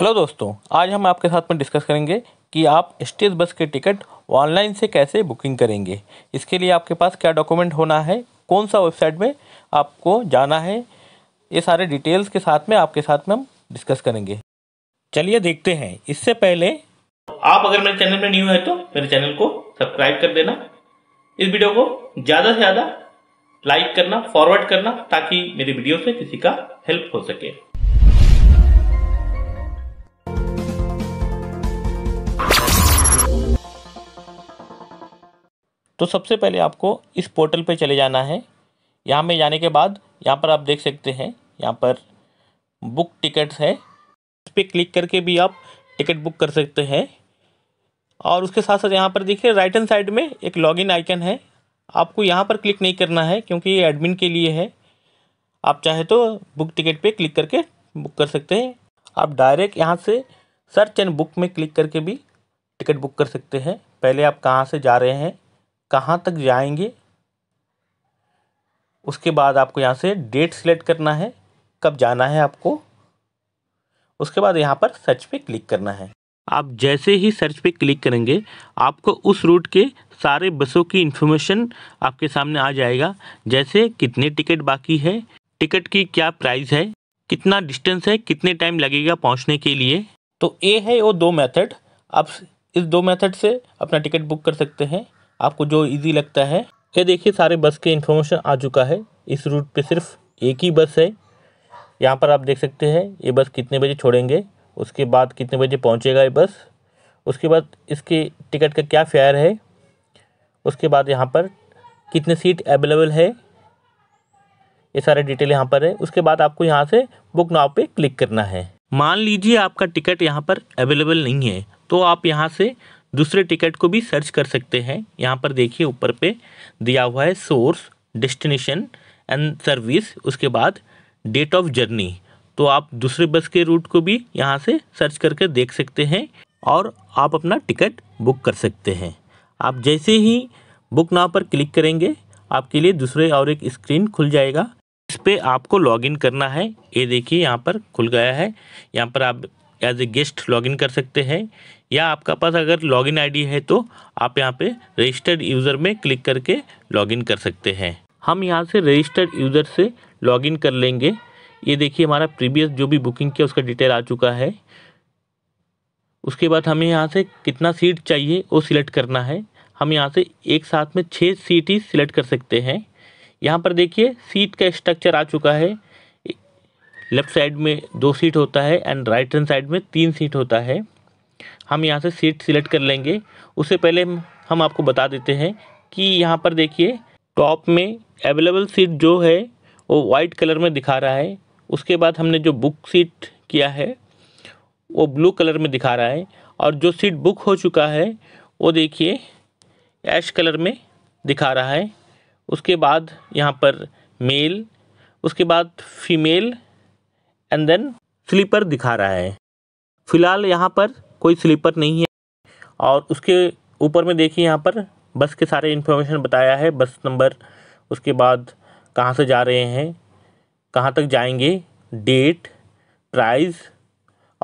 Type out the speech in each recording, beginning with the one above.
hello दोस्तों आज हम आपके साथ में डिस्कस करेंगे कि आप स्टेज बस के टिकट ऑनलाइन से कैसे बुकिंग करेंगे इसके लिए आपके पास क्या डॉक्यूमेंट होना है कौन सा वेबसाइट में आपको जाना है ये सारे डिटेल्स के साथ में आपके साथ में हम डिस्कस करेंगे चलिए देखते हैं इससे पहले आप अगर मेरे चैनल में न्यू है तो मेरे चैनल को सब्सक्राइब कर देना इस वीडियो को ज़्यादा से ज़्यादा लाइक करना फॉरवर्ड करना ताकि मेरी वीडियो से किसी का हेल्प हो सके तो सबसे पहले आपको इस पोर्टल पे चले जाना है यहाँ में जाने के बाद यहाँ पर आप देख सकते हैं यहाँ पर बुक टिकट्स है इस पर क्लिक करके भी आप टिकट बुक कर सकते हैं और उसके साथ साथ यहाँ पर देखिए राइट हैंड साइड में एक लॉगिन आइकन है आपको यहाँ पर क्लिक नहीं करना है क्योंकि ये एडमिन के लिए है आप चाहे तो बुक टिकट पे क्लिक करके बुक कर सकते हैं आप डायरेक्ट यहाँ से सर्च एंड बुक में क्लिक करके भी टिकट बुक कर सकते हैं पहले आप कहाँ से जा रहे हैं कहाँ तक जाएँगे उसके बाद आपको यहाँ से डेट सिलेक्ट करना है कब जाना है आपको उसके बाद यहाँ पर सर्च पे क्लिक करना है आप जैसे ही सर्च पे क्लिक करेंगे आपको उस रूट के सारे बसों की इन्फॉर्मेशन आपके सामने आ जाएगा जैसे कितने टिकट बाकी है टिकट की क्या प्राइस है कितना डिस्टेंस है कितने टाइम लगेगा पहुँचने के लिए तो ए है वो दो मेथड आप इस दो मेथड से अपना टिकट बुक कर सकते हैं आपको जो इजी लगता है ये देखिए सारे बस के इन्फॉर्मेशन आ चुका है इस रूट पे सिर्फ एक ही बस है यहाँ पर आप देख सकते हैं ये बस कितने बजे छोड़ेंगे उसके बाद कितने बजे पहुँचेगा ये बस उसके बाद इसके टिकट का क्या फेयर है उसके बाद यहाँ पर कितने सीट अवेलेबल है ये सारे डिटेल यहाँ पर है उसके बाद आपको यहाँ से बुक नाव पे क्लिक करना है मान लीजिए आपका टिकट यहाँ पर अवेलेबल नहीं है तो आप यहाँ से दूसरे टिकट को भी सर्च कर सकते हैं यहाँ पर देखिए ऊपर पे दिया हुआ है सोर्स डेस्टिनेशन एंड सर्विस उसके बाद डेट ऑफ जर्नी तो आप दूसरे बस के रूट को भी यहाँ से सर्च करके देख सकते हैं और आप अपना टिकट बुक कर सकते हैं आप जैसे ही बुक नाव पर क्लिक करेंगे आपके लिए दूसरे और एक स्क्रीन खुल जाएगा इस पर आपको लॉगिन करना है ये देखिए यहाँ पर खुल गया है यहाँ पर आप एज ए गेस्ट लॉगिन कर सकते हैं या आपका पास अगर लॉगिन आईडी है तो आप यहाँ पे रजिस्टर्ड यूज़र में क्लिक करके लॉगिन कर सकते हैं हम यहाँ से रजिस्टर्ड यूज़र से लॉगिन कर लेंगे ये देखिए हमारा प्रीवियस जो भी बुकिंग किया उसका डिटेल आ चुका है उसके बाद हमें यहाँ से कितना सीट चाहिए वो सिलेक्ट करना है हम यहाँ से एक साथ में छः सीट ही सिलेक्ट कर सकते हैं यहाँ पर देखिए सीट का स्ट्रक्चर आ चुका है लेफ़्ट साइड में दो सीट होता है एंड राइट हैंड साइड में तीन सीट होता है हम यहाँ से सीट सिलेक्ट कर लेंगे उससे पहले हम आपको बता देते हैं कि यहाँ पर देखिए टॉप में अवेलेबल सीट जो है वो वाइट कलर में दिखा रहा है उसके बाद हमने जो बुक सीट किया है वो ब्लू कलर में दिखा रहा है और जो सीट बुक हो चुका है वो देखिए ऐश कलर में दिखा रहा है उसके बाद यहाँ पर मेल उसके बाद फीमेल एंड देन स्लीपर दिखा रहा है फ़िलहाल यहाँ पर कोई स्लीपर नहीं है और उसके ऊपर में देखिए यहाँ पर बस के सारे इन्फॉर्मेशन बताया है बस नंबर उसके बाद कहाँ से जा रहे हैं कहाँ तक जाएंगे डेट प्राइस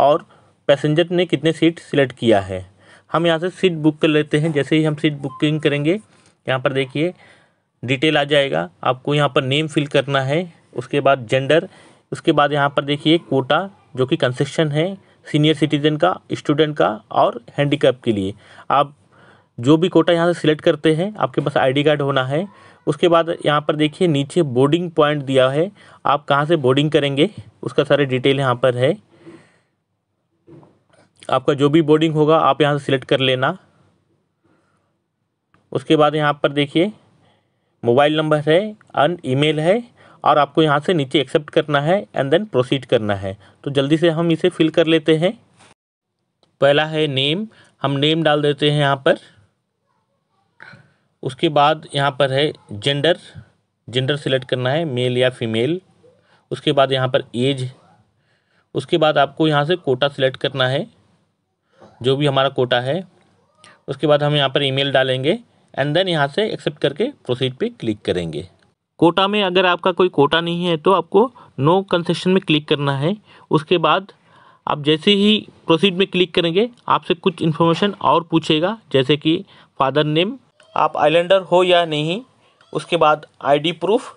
और पैसेंजर ने कितने सीट सिलेक्ट किया है हम यहाँ से सीट बुक कर लेते हैं जैसे ही हम सीट बुकिंग करेंगे यहाँ पर देखिए डिटेल आ जाएगा आपको यहाँ पर नेम फिल करना है उसके बाद जेंडर उसके बाद यहाँ पर देखिए कोटा जो कि कंसेशन है सीनियर सिटीजन का स्टूडेंट का और हैंडीकैप के लिए आप जो भी कोटा यहाँ से सिलेक्ट करते हैं आपके पास आईडी कार्ड होना है उसके बाद यहाँ पर देखिए नीचे बोर्डिंग पॉइंट दिया है आप कहाँ से बोर्डिंग करेंगे उसका सारे डिटेल यहाँ पर है आपका जो भी बोर्डिंग होगा आप यहाँ से सिलेक्ट कर लेना उसके बाद यहाँ पर देखिए मोबाइल नंबर है एंड ईमेल है और आपको यहाँ से नीचे एक्सेप्ट करना है एंड देन प्रोसीड करना है तो जल्दी से हम इसे फिल कर लेते हैं पहला है नेम हम नेम डाल देते हैं यहाँ पर उसके बाद यहाँ पर है जेंडर जेंडर सिलेक्ट करना है मेल या फीमेल उसके बाद यहाँ पर एज उसके बाद आपको यहाँ से कोटा सिलेक्ट करना है जो भी हमारा कोटा है उसके बाद हम यहाँ पर ईमेल डालेंगे एंड देन यहाँ से एक्सेप्ट करके प्रोसीड पे क्लिक करेंगे कोटा में अगर आपका कोई कोटा नहीं है तो आपको नो कंसेशन में क्लिक करना है उसके बाद आप जैसे ही प्रोसीड में क्लिक करेंगे आपसे कुछ इन्फॉर्मेशन और पूछेगा जैसे कि फादर नेम आप आइलैंडर हो या नहीं उसके बाद आईडी प्रूफ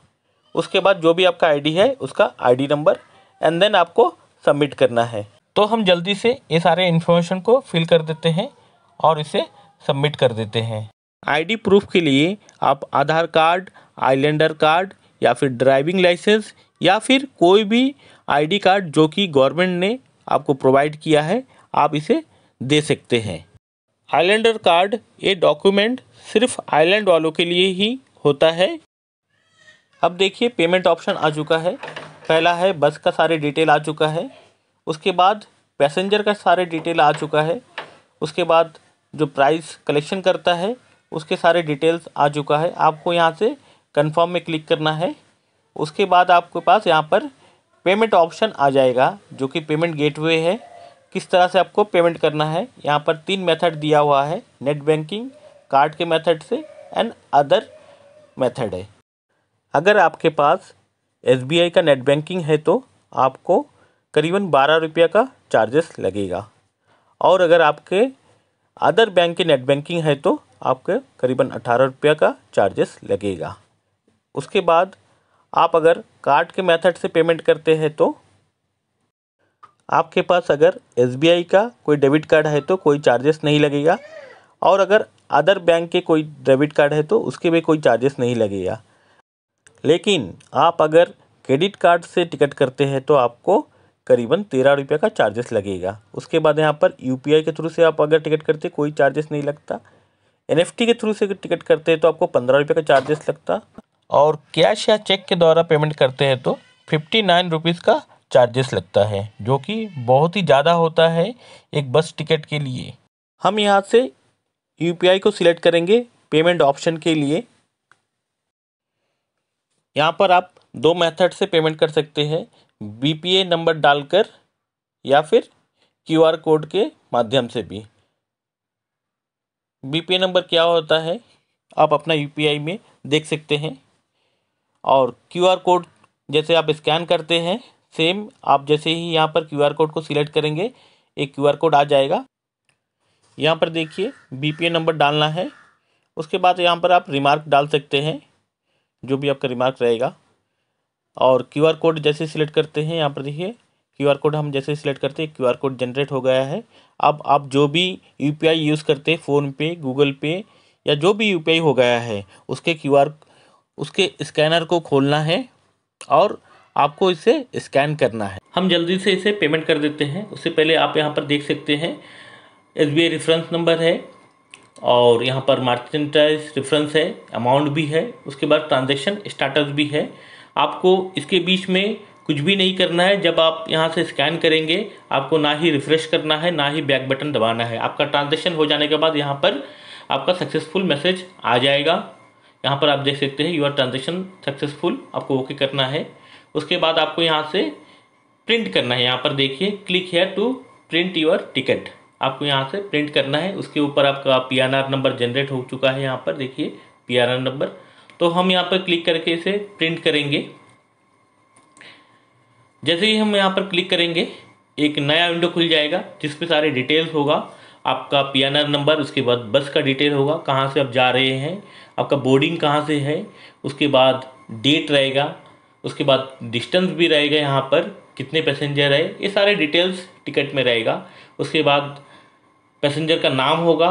उसके बाद जो भी आपका आईडी है उसका आईडी नंबर एंड देन आपको सबमिट करना है तो हम जल्दी से ये सारे इन्फॉर्मेशन को फिल कर देते हैं और इसे सबमिट कर देते हैं आईडी प्रूफ के लिए आप आधार कार्ड आईलैंडर कार्ड या फिर ड्राइविंग लाइसेंस या फिर कोई भी आईडी कार्ड जो कि गवर्नमेंट ने आपको प्रोवाइड किया है आप इसे दे सकते हैं आईलैंडर कार्ड ये डॉक्यूमेंट सिर्फ आइलैंड वालों के लिए ही होता है अब देखिए पेमेंट ऑप्शन आ चुका है पहला है बस का सारे डिटेल आ चुका है उसके बाद पैसेंजर का सारे डिटेल आ चुका है उसके बाद जो प्राइस कलेक्शन करता है उसके सारे डिटेल्स आ चुका है आपको यहाँ से कंफर्म में क्लिक करना है उसके बाद आपके पास यहाँ पर पेमेंट ऑप्शन आ जाएगा जो कि पेमेंट गेटवे है किस तरह से आपको पेमेंट करना है यहाँ पर तीन मेथड दिया हुआ है नेट बैंकिंग कार्ड के मेथड से एंड अदर मेथड है अगर आपके पास एस का नेट बैंकिंग है तो आपको करीबन बारह रुपये का चार्जेस लगेगा और अगर आपके अदर बैंक की नेट बैंकिंग है तो आपके करीबन अठारह रुपये का चार्जेस लगेगा उसके बाद आप अगर कार्ड के मेथड से पेमेंट करते हैं तो आपके पास अगर एस का कोई डेबिट कार्ड है तो कोई चार्जेस नहीं लगेगा और अगर अदर बैंक के कोई डेबिट कार्ड है तो उसके भी कोई चार्जेस नहीं लगेगा लेकिन आप अगर क्रेडिट कार्ड से टिकट करते हैं तो आपको करीबन तेरह रुपये का चार्जेस लगेगा उसके बाद यहाँ पर यूपीआई के थ्रू से आप अगर टिकट करते कोई चार्जेस नहीं लगता एन के थ्रू से टिकट करते हैं तो आपको पंद्रह रुपये का चार्जेस लगता और कैश या चेक के द्वारा पेमेंट करते हैं तो फिफ्टी नाइन रुपीज़ का चार्जेस लगता है जो कि बहुत ही ज़्यादा होता है एक बस टिकट के लिए हम यहाँ से यू को सिलेक्ट करेंगे पेमेंट ऑप्शन के लिए यहाँ पर आप दो मेथड से पेमेंट कर सकते हैं बी नंबर डालकर या फिर क्यूआर कोड के माध्यम से भी वीपीआई नंबर क्या होता है आप अपना यू में देख सकते हैं और क्यूआर कोड जैसे आप स्कैन करते हैं सेम आप जैसे ही यहाँ पर क्यूआर कोड को सिलेक्ट करेंगे एक क्यूआर कोड आ जाएगा यहाँ पर देखिए बीपीए नंबर डालना है उसके बाद यहाँ पर आप रिमार्क डाल सकते हैं जो भी आपका रिमार्क रहेगा और क्यूआर कोड जैसे सिलेक्ट करते हैं यहाँ पर देखिए क्यू आर कोड हम जैसे सिलेक्ट करते हैं क्यू आर कोड जनरेट हो गया है अब आप जो भी यू पी आई यूज़ करते हैं फ़ोनपे गूगल पे या जो भी यू पी आई हो गया है उसके क्यू आर उसके स्कैनर को खोलना है और आपको इसे स्कैन करना है हम जल्दी से इसे पेमेंट कर देते हैं उससे पहले आप यहाँ पर देख सकते हैं S B I reference number है और यहाँ पर मार्चेंटाइज रेफरेंस है अमाउंट भी है उसके बाद ट्रांजेक्शन स्टाटस भी है आपको इसके बीच में कुछ भी नहीं करना है जब आप यहाँ से स्कैन करेंगे आपको ना ही रिफ़्रेश करना है ना ही बैक बटन दबाना है आपका ट्रांजेक्शन हो जाने के बाद यहाँ पर आपका सक्सेसफुल मैसेज आ जाएगा यहाँ पर आप देख सकते हैं यूर ट्रांजेक्शन सक्सेसफुल आपको ओके करना है उसके बाद आपको यहाँ से प्रिंट करना है यहाँ पर देखिए click here to print your ticket आपको यहाँ से प्रिंट करना है उसके ऊपर आपका पी नंबर जनरेट हो चुका है यहाँ पर देखिए पी नंबर तो हम यहाँ पर क्लिक करके इसे प्रिंट करेंगे जैसे ही हम यहाँ पर क्लिक करेंगे एक नया विंडो खुल जाएगा जिसपे सारे डिटेल्स होगा आपका पी नंबर उसके बाद बस का डिटेल होगा कहाँ से आप जा रहे हैं आपका बोर्डिंग कहाँ से है उसके बाद डेट रहेगा उसके बाद डिस्टेंस भी रहेगा यहाँ पर कितने पैसेंजर है ये सारे डिटेल्स टिकट में रहेगा उसके बाद पैसेंजर का नाम होगा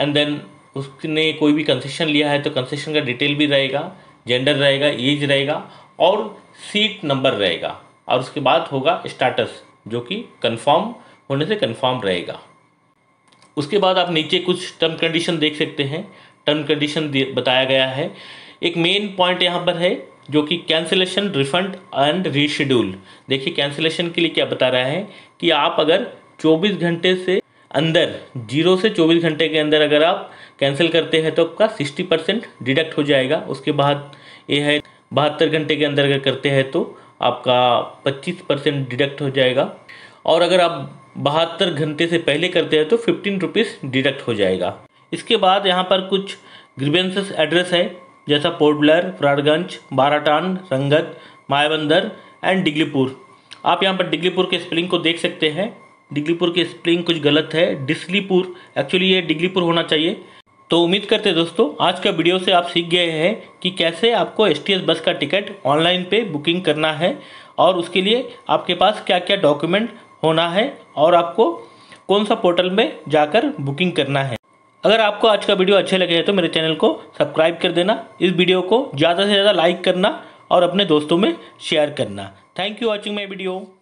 एंड देन उसने कोई भी कंसेशन लिया है तो कंसेशन का डिटेल भी रहेगा जेंडर रहेगा एज रहेगा और सीट नंबर रहेगा और उसके बाद होगा स्टाटस जो कि कंफर्म होने से कंफर्म रहेगा उसके बाद आप नीचे कुछ टर्म कंडीशन देख सकते हैं टर्म कंडीशन बताया गया है एक मेन पॉइंट यहाँ पर है जो कि कैंसिलेशन रिफंड एंड रीशेड्यूल देखिए कैंसिलेशन के लिए क्या बता रहा है कि आप अगर 24 घंटे से अंदर जीरो से 24 घंटे के अंदर अगर आप कैंसिल करते हैं तो आपका 60 परसेंट डिडक्ट हो जाएगा उसके बाद ये है बहत्तर घंटे के अंदर अगर करते हैं तो आपका 25 परसेंट डिडक्ट हो जाएगा और अगर आप बहत्तर घंटे से पहले करते हैं तो फिफ्टीन रुपीज़ डिडक्ट हो जाएगा इसके बाद यहाँ पर कुछ ग्रीवेंसेस एड्रेस है जैसा पोर्टलर फ्रारगंज बाराटान रंगत मायाबंदर एंड डिगलीपुर आप यहाँ पर डिगलीपुर के स्पेलिंग को देख सकते हैं डिग्लीपुर के स्पेलिंग कुछ गलत है डिसलीपुर एक्चुअली ये डिगलीपुर होना चाहिए तो उम्मीद करते हैं दोस्तों आज का वीडियो से आप सीख गए हैं कि कैसे आपको एस बस का टिकट ऑनलाइन पे बुकिंग करना है और उसके लिए आपके पास क्या क्या डॉक्यूमेंट होना है और आपको कौन सा पोर्टल में जाकर बुकिंग करना है अगर आपको आज का वीडियो अच्छे लगे तो मेरे चैनल को सब्सक्राइब कर देना इस वीडियो को ज़्यादा से ज़्यादा लाइक करना और अपने दोस्तों में शेयर करना thank you watching my video